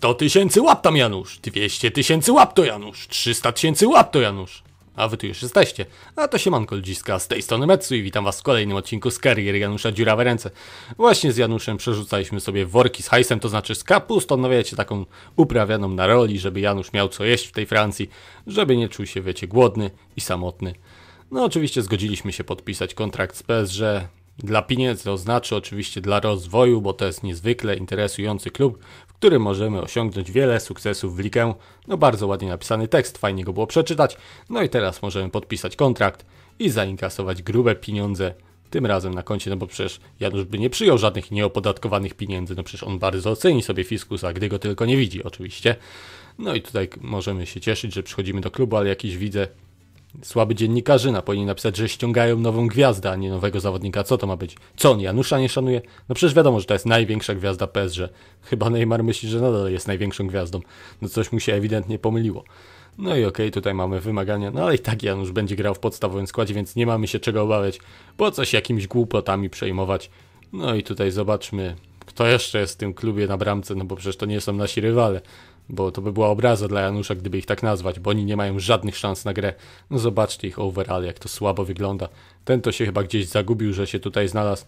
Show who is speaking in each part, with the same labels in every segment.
Speaker 1: 100 tysięcy łap tam Janusz, 200 tysięcy łap to Janusz, 300 tysięcy łap to Janusz. A wy tu już jesteście. A to się Manko Ludziska, z tej strony Metsu i witam was w kolejnym odcinku z kariery Janusza Dziurawe Ręce. Właśnie z Januszem przerzucaliśmy sobie worki z hajsem, to znaczy z kapustą, no wiecie, taką uprawianą na roli, żeby Janusz miał co jeść w tej Francji, żeby nie czuł się, wiecie, głodny i samotny. No oczywiście zgodziliśmy się podpisać kontrakt z PSG, dla pieniędzy, to znaczy oczywiście dla rozwoju, bo to jest niezwykle interesujący klub, którym możemy osiągnąć wiele sukcesów w ligę. No bardzo ładnie napisany tekst, fajnie go było przeczytać. No i teraz możemy podpisać kontrakt i zainkasować grube pieniądze tym razem na koncie, no bo przecież Janusz by nie przyjął żadnych nieopodatkowanych pieniędzy, no przecież on bardzo oceni sobie fiskusa, gdy go tylko nie widzi oczywiście. No i tutaj możemy się cieszyć, że przychodzimy do klubu, ale jakiś widzę Słaby dziennikarzyna powinien napisać, że ściągają nową gwiazdę, a nie nowego zawodnika. Co to ma być? Co on Janusza nie szanuje? No przecież wiadomo, że to jest największa gwiazda że Chyba Neymar myśli, że nadal jest największą gwiazdą. No coś mu się ewidentnie pomyliło. No i okej, okay, tutaj mamy wymagania, no ale i tak Janusz będzie grał w podstawowym składzie, więc nie mamy się czego obawiać. Po coś jakimiś głupotami przejmować. No i tutaj zobaczmy, kto jeszcze jest w tym klubie na bramce, no bo przecież to nie są nasi rywale bo to by była obraza dla Janusza, gdyby ich tak nazwać, bo oni nie mają żadnych szans na grę. No zobaczcie ich overall, jak to słabo wygląda. Ten to się chyba gdzieś zagubił, że się tutaj znalazł,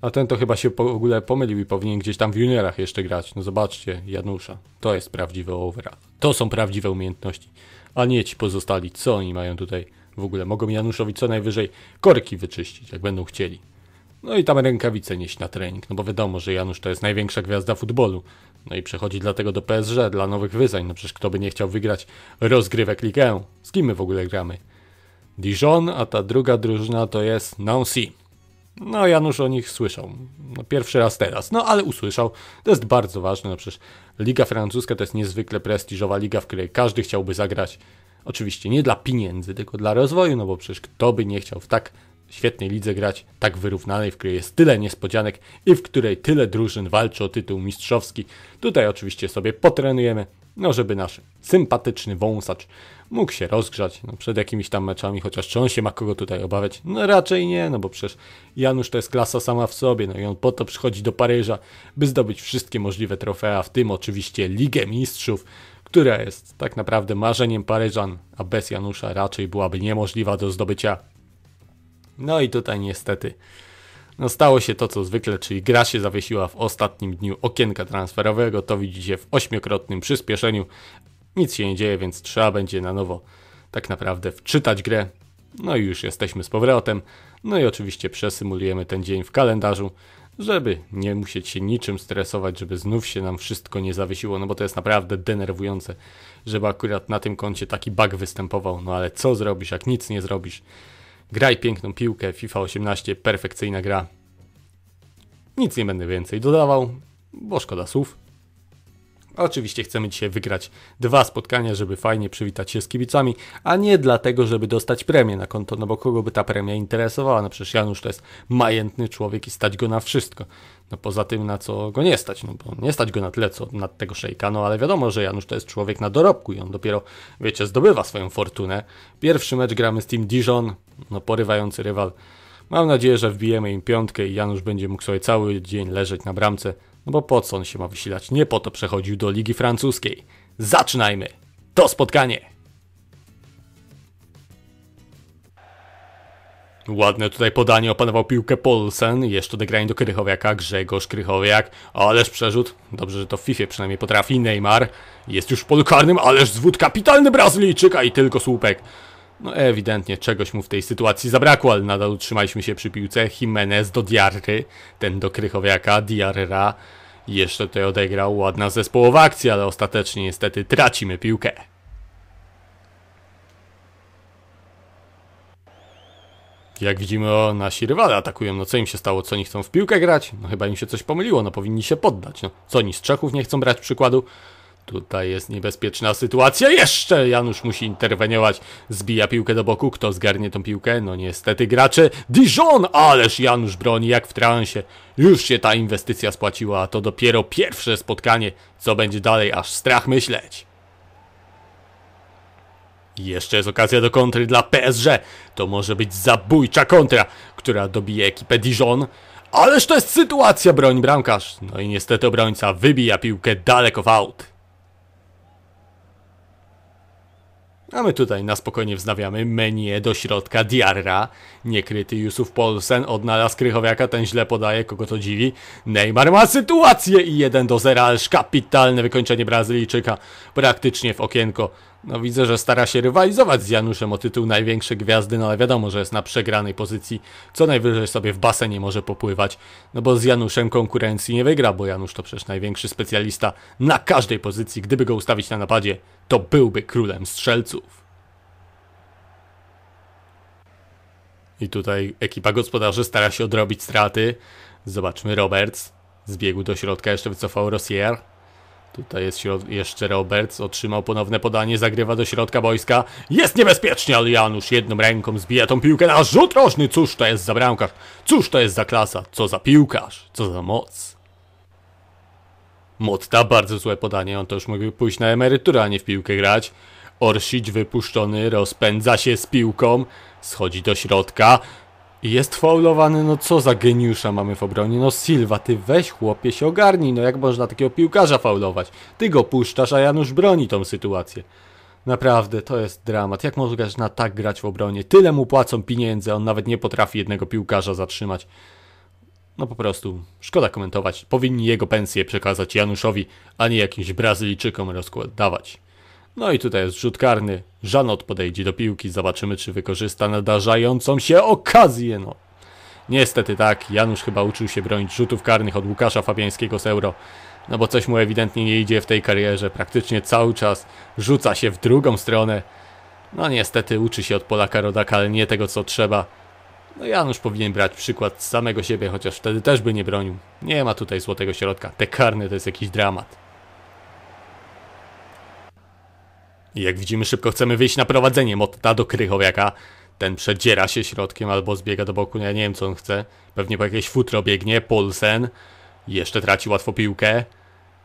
Speaker 1: a ten to chyba się w ogóle pomylił i powinien gdzieś tam w juniorach jeszcze grać. No zobaczcie Janusza, to jest prawdziwy overall. To są prawdziwe umiejętności, a nie ci pozostali, co oni mają tutaj w ogóle. Mogą Januszowi co najwyżej korki wyczyścić, jak będą chcieli. No i tam rękawice nieść na trening, no bo wiadomo, że Janusz to jest największa gwiazda futbolu. No i przechodzi dlatego do PSG, dla nowych wyzwań. No przecież kto by nie chciał wygrać rozgrywek Ligę? Z kim my w ogóle gramy? Dijon, a ta druga drużyna to jest Nancy. No Janusz o nich słyszał. No, pierwszy raz teraz, no ale usłyszał. To jest bardzo ważne, no przecież Liga Francuska to jest niezwykle prestiżowa liga, w której każdy chciałby zagrać. Oczywiście nie dla pieniędzy, tylko dla rozwoju, no bo przecież kto by nie chciał w tak świetnej lidze grać, tak wyrównanej, w której jest tyle niespodzianek i w której tyle drużyn walczy o tytuł mistrzowski. Tutaj oczywiście sobie potrenujemy, no żeby nasz sympatyczny wąsacz mógł się rozgrzać no, przed jakimiś tam meczami, chociaż czy on się ma kogo tutaj obawiać? No raczej nie, no bo przecież Janusz to jest klasa sama w sobie, no i on po to przychodzi do Paryża, by zdobyć wszystkie możliwe trofea, w tym oczywiście Ligę Mistrzów, która jest tak naprawdę marzeniem Paryżan, a bez Janusza raczej byłaby niemożliwa do zdobycia. No i tutaj niestety no stało się to co zwykle, czyli gra się zawiesiła w ostatnim dniu okienka transferowego. To widzicie w ośmiokrotnym przyspieszeniu. Nic się nie dzieje, więc trzeba będzie na nowo tak naprawdę wczytać grę. No i już jesteśmy z powrotem. No i oczywiście przesymulujemy ten dzień w kalendarzu, żeby nie musieć się niczym stresować, żeby znów się nam wszystko nie zawiesiło, no bo to jest naprawdę denerwujące, żeby akurat na tym koncie taki bug występował. No ale co zrobisz, jak nic nie zrobisz? Graj piękną piłkę, FIFA 18, perfekcyjna gra. Nic nie będę więcej dodawał, bo szkoda słów. Oczywiście chcemy dzisiaj wygrać dwa spotkania, żeby fajnie przywitać się z kibicami, a nie dlatego, żeby dostać premię na konto, no bo kogo by ta premia interesowała? No przecież Janusz to jest majętny człowiek i stać go na wszystko. No poza tym, na co go nie stać, no bo nie stać go na tyle, co nad tego szejka, no ale wiadomo, że Janusz to jest człowiek na dorobku i on dopiero, wiecie, zdobywa swoją fortunę. Pierwszy mecz gramy z Team Dijon, no porywający rywal. Mam nadzieję, że wbijemy im piątkę i Janusz będzie mógł sobie cały dzień leżeć na bramce no bo po co on się ma wysilać? Nie po to przechodził do Ligi Francuskiej. Zaczynajmy! To spotkanie! Ładne tutaj podanie opanował piłkę Polsen, jeszcze degranie do Krychowiaka, Grzegorz Krychowiak, ależ przerzut, dobrze, że to w FIFA przynajmniej potrafi, Neymar, jest już w polu karnym, ależ zwód kapitalny Brazylijczyka i tylko słupek. No ewidentnie czegoś mu w tej sytuacji zabrakło, ale nadal utrzymaliśmy się przy piłce. Jimenez do Diary, ten do Krychowiaka, Diarra jeszcze tutaj odegrał ładna zespołowa akcja, ale ostatecznie niestety tracimy piłkę. Jak widzimy, o, nasi rywale atakują. No co im się stało? Co oni chcą w piłkę grać? No chyba im się coś pomyliło, no powinni się poddać. No, co oni z Czechów nie chcą brać przykładu? Tutaj jest niebezpieczna sytuacja. Jeszcze Janusz musi interweniować. Zbija piłkę do boku. Kto zgarnie tą piłkę? No niestety gracze Dijon, ależ Janusz broni jak w transie. Już się ta inwestycja spłaciła, a to dopiero pierwsze spotkanie. Co będzie dalej, aż strach myśleć. Jeszcze jest okazja do kontry dla PSG. To może być zabójcza kontra, która dobije ekipę Dijon. Ależ to jest sytuacja, broń bramkarz. No i niestety obrońca wybija piłkę daleko w aut. A my tutaj na spokojnie wznawiamy menu do środka Diarra. Niekryty Jusuf Polsen odnalazł Krychowiaka, ten źle podaje, kogo to dziwi. Neymar ma sytuację i 1 do 0, ależ kapitalne wykończenie Brazylijczyka praktycznie w okienko no widzę, że stara się rywalizować z Januszem o tytuł największej gwiazdy, no ale wiadomo, że jest na przegranej pozycji. Co najwyżej sobie w basenie może popływać, no bo z Januszem konkurencji nie wygra, bo Janusz to przecież największy specjalista na każdej pozycji. Gdyby go ustawić na napadzie, to byłby królem strzelców. I tutaj ekipa gospodarzy stara się odrobić straty. Zobaczmy Roberts. Zbiegł do środka, jeszcze wycofał Rossier. Tutaj jest jeszcze Roberts, otrzymał ponowne podanie, zagrywa do środka boiska. Jest niebezpiecznie, ale Janusz jedną ręką zbija tą piłkę na rzut rożny. Cóż to jest za bramkarz? Cóż to jest za klasa? Co za piłkarz? Co za moc? Motta, bardzo złe podanie, on to już mógł pójść na emeryturę, a nie w piłkę grać. Orsić wypuszczony, rozpędza się z piłką, schodzi do środka. I jest faulowany, no co za geniusza mamy w obronie. No Silva, ty weź chłopie się ogarnij, no jak można takiego piłkarza faulować? Ty go puszczasz, a Janusz broni tą sytuację. Naprawdę, to jest dramat. Jak możesz na tak grać w obronie? Tyle mu płacą pieniędzy, on nawet nie potrafi jednego piłkarza zatrzymać. No po prostu, szkoda komentować. Powinni jego pensję przekazać Januszowi, a nie jakimś Brazylijczykom rozkładawać. No i tutaj jest rzut karny. Żanot podejdzie do piłki, zobaczymy czy wykorzysta nadarzającą się okazję. No. Niestety tak, Janusz chyba uczył się bronić rzutów karnych od Łukasza Fabiańskiego z Euro. No bo coś mu ewidentnie nie idzie w tej karierze, praktycznie cały czas rzuca się w drugą stronę. No niestety uczy się od Polaka Rodaka, ale nie tego co trzeba. No Janusz powinien brać przykład z samego siebie, chociaż wtedy też by nie bronił. Nie ma tutaj złotego środka, te karne to jest jakiś dramat. jak widzimy, szybko chcemy wyjść na prowadzenie Motta do Krychowiaka. Ten przedziera się środkiem albo zbiega do boku, ja nie wiem co on chce. Pewnie po jakieś futro biegnie, Polsen. Jeszcze traci łatwo piłkę.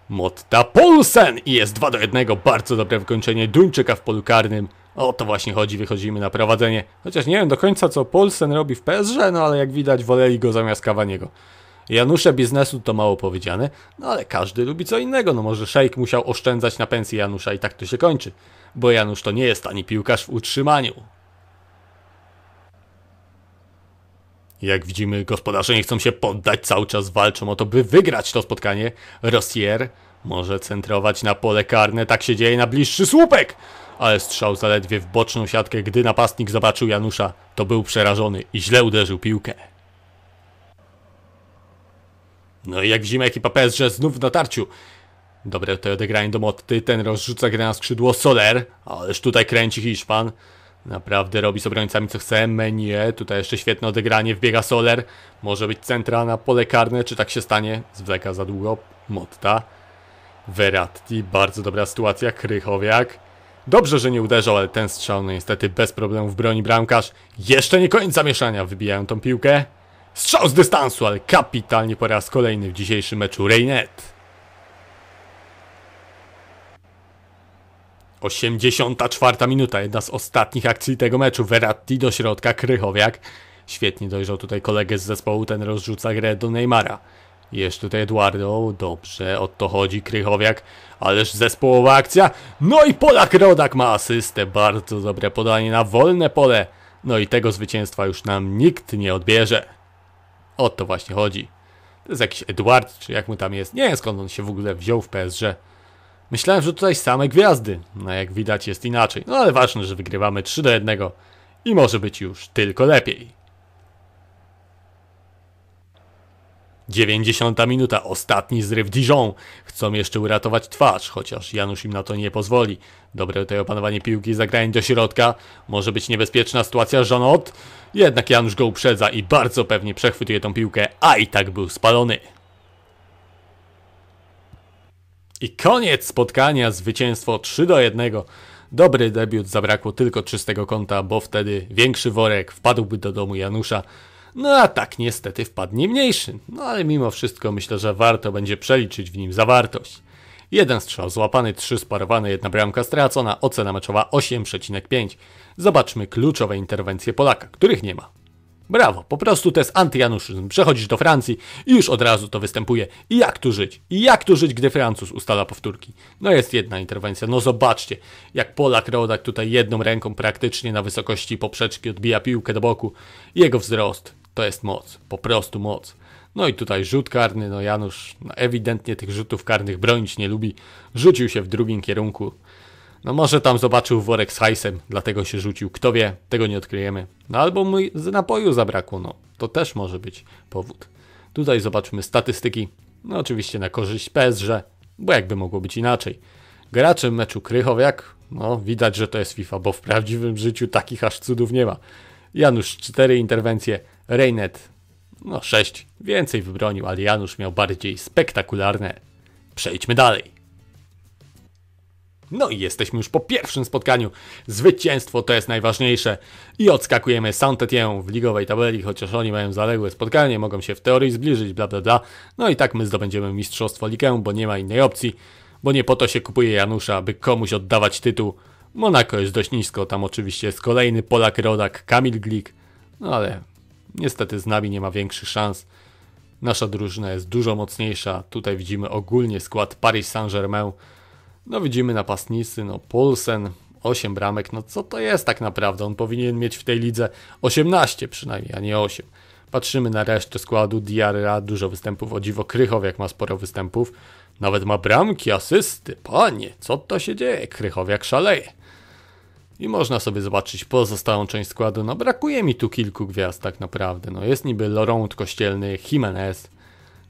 Speaker 1: Motta Polsen! I jest 2 do 1, bardzo dobre wykończenie Duńczyka w polu karnym. O to właśnie chodzi, wychodzimy na prowadzenie. Chociaż nie wiem do końca co Polsen robi w PSG, no ale jak widać woleli go zamiast Kawaniego. Janusze biznesu to mało powiedziane, no ale każdy lubi co innego. No może szejk musiał oszczędzać na pensję Janusza i tak to się kończy, bo Janusz to nie jest ani piłkarz w utrzymaniu. Jak widzimy, gospodarze nie chcą się poddać, cały czas walczą o to, by wygrać to spotkanie. Rossier może centrować na pole karne, tak się dzieje na bliższy słupek! Ale strzał zaledwie w boczną siatkę, gdy napastnik zobaczył Janusza, to był przerażony i źle uderzył piłkę. No i jak widzimy, ekipa PSG znów w natarciu. Dobre to odegranie do Motty, ten rozrzuca grę na skrzydło Soler, ależ tutaj kręci Hiszpan. Naprawdę robi z obrońcami co chce, Menie, tutaj jeszcze świetne odegranie, wbiega Soler, może być centra na pole karne, czy tak się stanie? Zwleka za długo, Motta. Veratti, bardzo dobra sytuacja, Krychowiak. Dobrze, że nie uderzał, ale ten strzał no niestety bez problemów broni bramkarz. Jeszcze nie koniec zamieszania, wybijają tą piłkę. Strzał z dystansu, ale kapitalnie po raz kolejny w dzisiejszym meczu Reynet. 84 minuta, jedna z ostatnich akcji tego meczu. Verratti do środka, Krychowiak. Świetnie dojrzał tutaj kolegę z zespołu, ten rozrzuca grę do Neymara. Jeszcze tutaj Eduardo, dobrze, o to chodzi Krychowiak, ależ zespołowa akcja. No i Polak Rodak ma asystę, bardzo dobre podanie na wolne pole. No i tego zwycięstwa już nam nikt nie odbierze. O to właśnie chodzi. To jest jakiś Edward, czy jak mu tam jest. Nie wiem skąd on się w ogóle wziął w PSG. Myślałem, że tutaj same gwiazdy. No jak widać jest inaczej. No ale ważne, że wygrywamy 3 do 1 i może być już tylko lepiej. 90 minuta, ostatni zryw Dijon. Chcą jeszcze uratować twarz, chociaż Janusz im na to nie pozwoli. Dobre tutaj opanowanie piłki zagranie do środka. Może być niebezpieczna sytuacja Żonot. Jednak Janusz go uprzedza i bardzo pewnie przechwytuje tą piłkę, a i tak był spalony. I koniec spotkania, zwycięstwo 3 do 1. Dobry debiut, zabrakło tylko czystego kąta, bo wtedy większy worek wpadłby do domu Janusza. No a tak niestety wpadnie mniejszy, no ale mimo wszystko myślę, że warto będzie przeliczyć w nim zawartość. Jeden strzał złapany, trzy sparowane, jedna bramka stracona, ocena meczowa 8,5. Zobaczmy kluczowe interwencje Polaka, których nie ma. Brawo, po prostu to jest antyjanuszyzm. Przechodzisz do Francji i już od razu to występuje. I jak tu żyć? I jak tu żyć, gdy Francuz ustala powtórki? No jest jedna interwencja. No zobaczcie, jak Polak Rodak tutaj jedną ręką praktycznie na wysokości poprzeczki odbija piłkę do boku. Jego wzrost to jest moc, po prostu moc. No i tutaj rzut karny, no Janusz no ewidentnie tych rzutów karnych bronić nie lubi. Rzucił się w drugim kierunku. No może tam zobaczył worek z hajsem, dlatego się rzucił. Kto wie, tego nie odkryjemy. No albo mu z napoju zabrakło, no to też może być powód. Tutaj zobaczmy statystyki. No oczywiście na korzyść PSG, bo jakby mogło być inaczej. Graczem meczu Krychowiak, no widać, że to jest FIFA, bo w prawdziwym życiu takich aż cudów nie ma. Janusz 4 interwencje, Reynet, no 6 więcej wybronił, ale Janusz miał bardziej spektakularne. Przejdźmy dalej. No i jesteśmy już po pierwszym spotkaniu. Zwycięstwo to jest najważniejsze. I odskakujemy Saint-Étienne w ligowej tabeli, chociaż oni mają zaległe spotkanie, mogą się w teorii zbliżyć, bla bla bla. No i tak my zdobędziemy mistrzostwo ligę, bo nie ma innej opcji. Bo nie po to się kupuje Janusza, aby komuś oddawać tytuł. Monako jest dość nisko, tam oczywiście jest kolejny Polak rodak Kamil Glik. No ale Niestety z nami nie ma większych szans. Nasza drużyna jest dużo mocniejsza. Tutaj widzimy ogólnie skład Paris Saint-Germain. No widzimy napastnicy, no Polsen, 8 bramek, no co to jest tak naprawdę? On powinien mieć w tej lidze 18 przynajmniej, a nie 8. Patrzymy na resztę składu Diarra, dużo występów, o dziwo Krychow jak ma sporo występów. Nawet ma bramki, asysty, panie, co to się dzieje? Krychow jak szaleje i można sobie zobaczyć pozostałą część składu. No brakuje mi tu kilku gwiazd tak naprawdę. No jest niby Laurent Kościelny, Jimenez.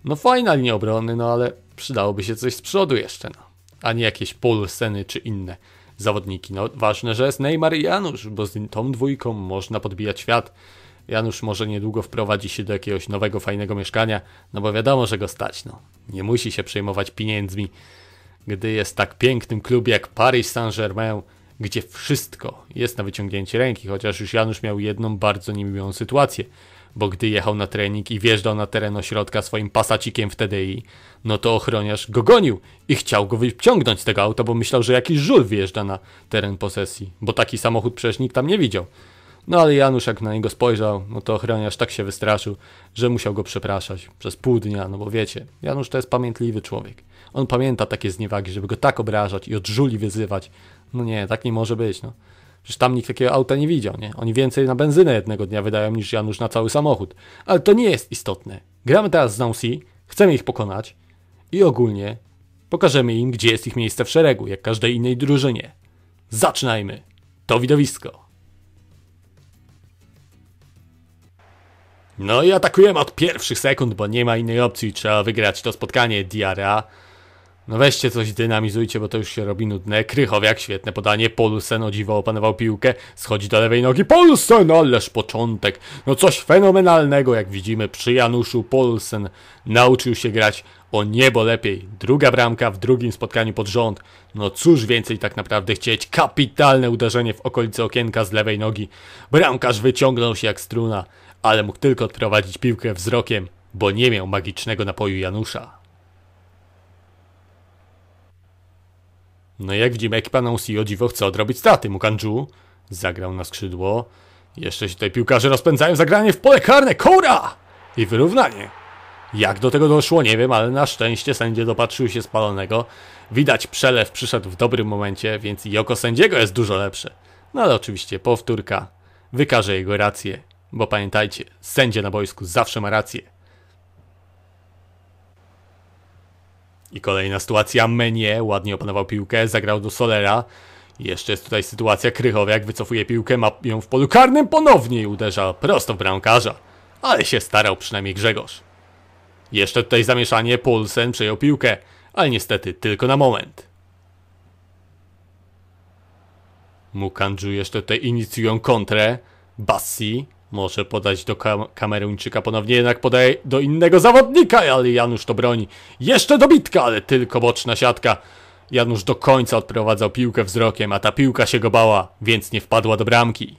Speaker 1: No fajna linia obrony, no ale przydałoby się coś z przodu jeszcze, no. A nie jakieś Polseny czy inne zawodniki. No ważne, że jest Neymar i Janusz, bo z tą dwójką można podbijać świat. Janusz może niedługo wprowadzi się do jakiegoś nowego, fajnego mieszkania, no bo wiadomo, że go stać, no. Nie musi się przejmować pieniędzmi, gdy jest tak pięknym klubie jak Paris Saint-Germain, gdzie wszystko jest na wyciągnięcie ręki, chociaż już Janusz miał jedną bardzo niemiłą sytuację, bo gdy jechał na trening i wjeżdżał na teren ośrodka swoim pasacikiem w TDI, no to ochroniarz go gonił i chciał go wyciągnąć z tego auta, bo myślał, że jakiś żul wjeżdża na teren posesji, bo taki samochód przecież nikt tam nie widział. No ale Janusz jak na niego spojrzał, no to ochroniarz tak się wystraszył, że musiał go przepraszać przez pół dnia, no bo wiecie, Janusz to jest pamiętliwy człowiek. On pamięta takie zniewagi, żeby go tak obrażać i od żuli wyzywać. No nie, tak nie może być, no. Przecież tam nikt takiego auta nie widział, nie? Oni więcej na benzynę jednego dnia wydają niż Janusz na cały samochód. Ale to nie jest istotne. Gramy teraz z Nancy, chcemy ich pokonać i ogólnie pokażemy im, gdzie jest ich miejsce w szeregu, jak każdej innej drużynie. Zaczynajmy! To widowisko! No i atakujemy od pierwszych sekund, bo nie ma innej opcji, trzeba wygrać to spotkanie Diara. No weźcie coś, dynamizujcie, bo to już się robi nudne. Krychowiak, świetne podanie. Polsen, o dziwo, opanował piłkę. Schodzi do lewej nogi. Polsen, ależ początek. No coś fenomenalnego, jak widzimy przy Januszu. Polsen nauczył się grać o niebo lepiej. Druga bramka w drugim spotkaniu pod rząd. No cóż więcej tak naprawdę chcieć. Kapitalne uderzenie w okolice okienka z lewej nogi. Bramkarz wyciągnął się jak struna, ale mógł tylko odprowadzić piłkę wzrokiem, bo nie miał magicznego napoju Janusza. No i jak widzimy, ekipa na UCI o dziwo chce odrobić straty. Mukanju zagrał na skrzydło. Jeszcze się tutaj piłkarze rozpędzają. Zagranie w pole karne. Kora! I wyrównanie. Jak do tego doszło, nie wiem, ale na szczęście sędzie dopatrzył się spalonego. Widać, przelew przyszedł w dobrym momencie, więc i oko sędziego jest dużo lepsze. No ale oczywiście powtórka wykaże jego rację, bo pamiętajcie, sędzia na boisku zawsze ma rację. I kolejna sytuacja, Menie ładnie opanował piłkę, zagrał do Solera. jeszcze jest tutaj sytuacja Krychowiak, wycofuje piłkę, ma ją w polu karnym ponownie uderza prosto w bramkarza. Ale się starał przynajmniej Grzegorz. Jeszcze tutaj zamieszanie, Pulsen przejął piłkę, ale niestety tylko na moment. Mukanju jeszcze tutaj inicjują kontrę, Bassi może podać do kam Kameruńczyka ponownie, jednak podaje do innego zawodnika, ale Janusz to broni. Jeszcze dobitka, ale tylko boczna siatka. Janusz do końca odprowadzał piłkę wzrokiem, a ta piłka się go bała, więc nie wpadła do bramki.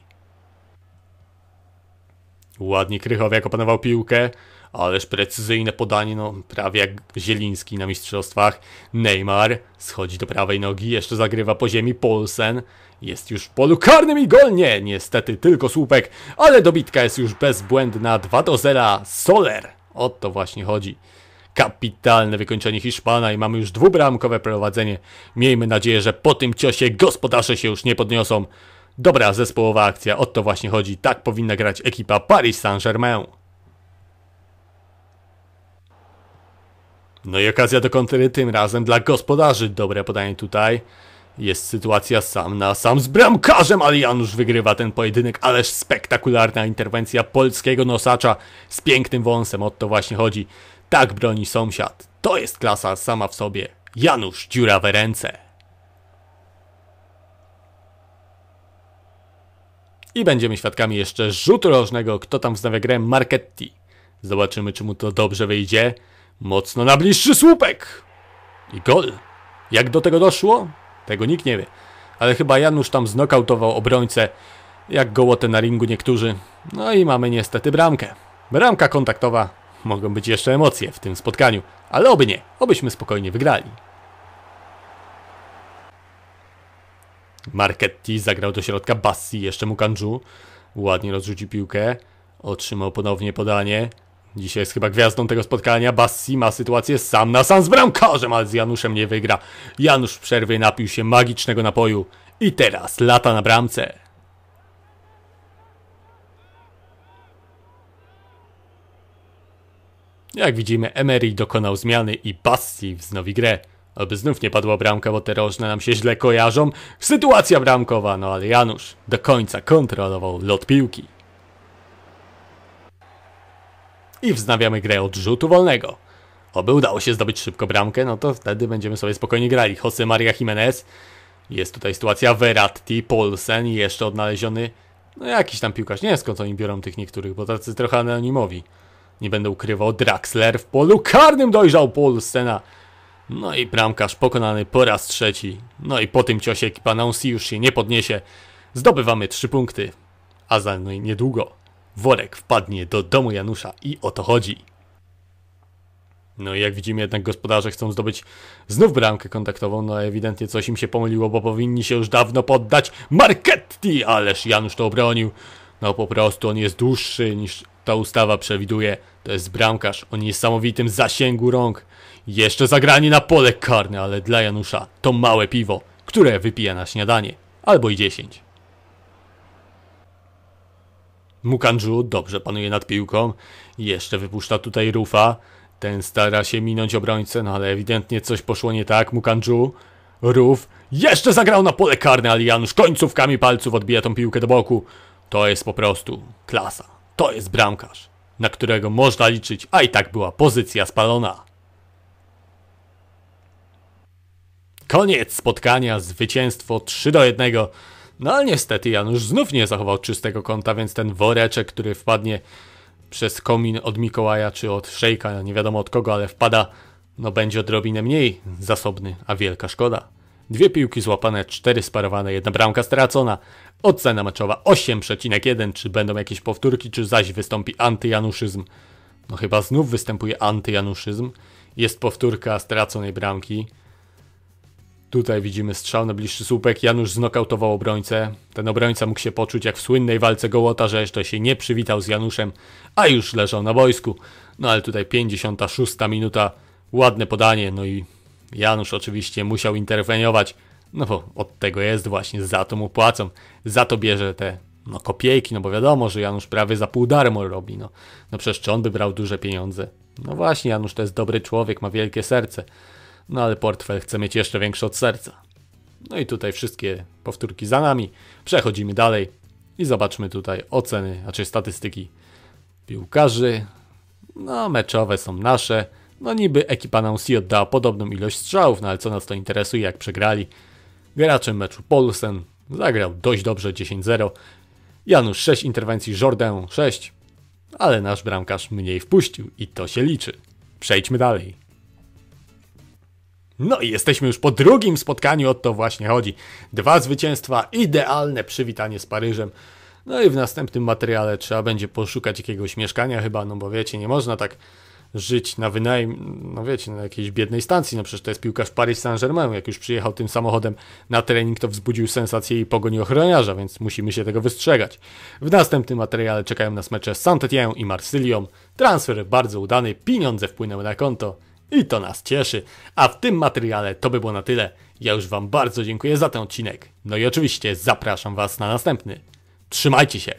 Speaker 1: Ładnie Krychow opanował piłkę ależ precyzyjne podanie, no prawie jak Zieliński na mistrzostwach. Neymar schodzi do prawej nogi, jeszcze zagrywa po ziemi Polsen. Jest już w polu karnym i gol nie, niestety tylko słupek, ale dobitka jest już bezbłędna 2 do 0 Soler. O to właśnie chodzi. Kapitalne wykończenie Hiszpana i mamy już dwubramkowe prowadzenie. Miejmy nadzieję, że po tym ciosie gospodarze się już nie podniosą. Dobra zespołowa akcja, o to właśnie chodzi. Tak powinna grać ekipa Paris Saint-Germain. No i okazja do kontry tym razem dla gospodarzy. Dobre podanie tutaj. Jest sytuacja sam na sam z bramkarzem, ale Janusz wygrywa ten pojedynek, ależ spektakularna interwencja polskiego nosacza z pięknym wąsem, o to właśnie chodzi. Tak broni sąsiad. To jest klasa sama w sobie. Janusz dziura we ręce. I będziemy świadkami jeszcze rzutu rożnego, kto tam wznawia grę Marketti. Zobaczymy, czy mu to dobrze wyjdzie mocno na bliższy słupek. I gol. Jak do tego doszło? Tego nikt nie wie. Ale chyba Janusz tam znokautował obrońcę, jak gołotę na ringu niektórzy. No i mamy niestety bramkę. Bramka kontaktowa. Mogą być jeszcze emocje w tym spotkaniu, ale oby nie. Obyśmy spokojnie wygrali. Marketti zagrał do środka Bassi, jeszcze mu Kanju. Ładnie rozrzucił piłkę. Otrzymał ponownie podanie. Dzisiaj jest chyba gwiazdą tego spotkania. Bassi ma sytuację sam na sam z bramkarzem, ale z Januszem nie wygra. Janusz w przerwie napił się magicznego napoju i teraz lata na bramce. Jak widzimy, Emery dokonał zmiany i Bassi wznowi grę. Aby znów nie padła bramka, bo te rożne nam się źle kojarzą. Sytuacja bramkowa, no ale Janusz do końca kontrolował lot piłki i wznawiamy grę od rzutu wolnego. Oby udało się zdobyć szybko bramkę, no to wtedy będziemy sobie spokojnie grali. Jose Maria Jimenez, jest tutaj sytuacja Veratti, Polsen i jeszcze odnaleziony no jakiś tam piłkarz. Nie wiem skąd oni biorą tych niektórych, bo tacy trochę anonimowi. Nie będę ukrywał, Draxler w polu karnym dojrzał Polsena. No i bramkarz pokonany po raz trzeci. No i po tym ciosie ekipa Nancy już się nie podniesie. Zdobywamy trzy punkty, a za niedługo Worek wpadnie do domu Janusza i o to chodzi. No i jak widzimy, jednak gospodarze chcą zdobyć znów bramkę kontaktową. No ewidentnie coś im się pomyliło, bo powinni się już dawno poddać Marketti, ależ Janusz to obronił. No po prostu on jest dłuższy niż ta ustawa przewiduje. To jest bramkarz o niesamowitym zasięgu rąk. Jeszcze zagranie na pole karne, ale dla Janusza to małe piwo, które wypija na śniadanie albo i dziesięć. Mukanżu dobrze panuje nad piłką, jeszcze wypuszcza tutaj Rufa, ten stara się minąć obrońcę, no ale ewidentnie coś poszło nie tak, Mukanżu, Ruf, jeszcze zagrał na pole karne, ale Janusz końcówkami palców odbija tą piłkę do boku. To jest po prostu klasa, to jest bramkarz, na którego można liczyć, a i tak była pozycja spalona. Koniec spotkania, zwycięstwo 3 do 1 no ale niestety Janusz znów nie zachował czystego konta, więc ten woreczek, który wpadnie przez komin od Mikołaja czy od Szejka, no, nie wiadomo od kogo, ale wpada, no będzie odrobinę mniej zasobny, a wielka szkoda. Dwie piłki złapane, cztery sparowane, jedna bramka stracona. Ocena meczowa 8,1. Czy będą jakieś powtórki, czy zaś wystąpi antyjanuszyzm? No chyba znów występuje antyjanuszyzm. Jest powtórka straconej bramki. Tutaj widzimy strzał na bliższy słupek. Janusz znokautował obrońcę. Ten obrońca mógł się poczuć jak w słynnej walce Gołota, że jeszcze się nie przywitał z Januszem, a już leżał na wojsku. No ale tutaj 56 minuta, ładne podanie. No i Janusz oczywiście musiał interweniować. No bo od tego jest właśnie, za to mu płacą. Za to bierze te no, kopiejki, no bo wiadomo, że Janusz prawie za pół darmo robi. No, no przecież czy on by brał duże pieniądze? No właśnie, Janusz to jest dobry człowiek, ma wielkie serce no ale portfel chce mieć jeszcze większy od serca. No i tutaj wszystkie powtórki za nami. Przechodzimy dalej i zobaczmy tutaj oceny, a czy statystyki piłkarzy. No, meczowe są nasze. No niby ekipa Nancy oddała podobną ilość strzałów, no ale co nas to interesuje, jak przegrali. Graczem meczu Polsen zagrał dość dobrze 10-0. Janusz 6 interwencji, Jordan 6, ale nasz bramkarz mniej wpuścił i to się liczy. Przejdźmy dalej. No i jesteśmy już po drugim spotkaniu, o to właśnie chodzi. Dwa zwycięstwa, idealne przywitanie z Paryżem. No i w następnym materiale trzeba będzie poszukać jakiegoś mieszkania chyba, no bo wiecie, nie można tak żyć na wynajem, no wiecie, na jakiejś biednej stacji, no przecież to jest piłkarz Paris Saint-Germain, jak już przyjechał tym samochodem na trening, to wzbudził sensację i pogoni ochroniarza, więc musimy się tego wystrzegać. W następnym materiale czekają nas mecze z Saint-Étienne i Marsylią. Transfer bardzo udany, pieniądze wpłynęły na konto. I to nas cieszy. A w tym materiale to by było na tyle. Ja już Wam bardzo dziękuję za ten odcinek. No i oczywiście zapraszam Was na następny. Trzymajcie się!